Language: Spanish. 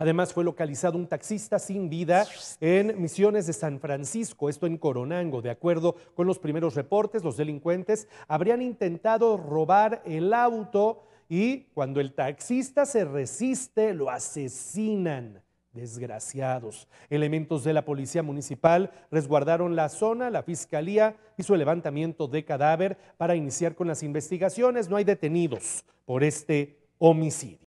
Además, fue localizado un taxista sin vida en Misiones de San Francisco, esto en Coronango. De acuerdo con los primeros reportes, los delincuentes habrían intentado robar el auto y cuando el taxista se resiste, lo asesinan. Desgraciados. Elementos de la Policía Municipal resguardaron la zona, la Fiscalía hizo el levantamiento de cadáver para iniciar con las investigaciones. No hay detenidos por este homicidio.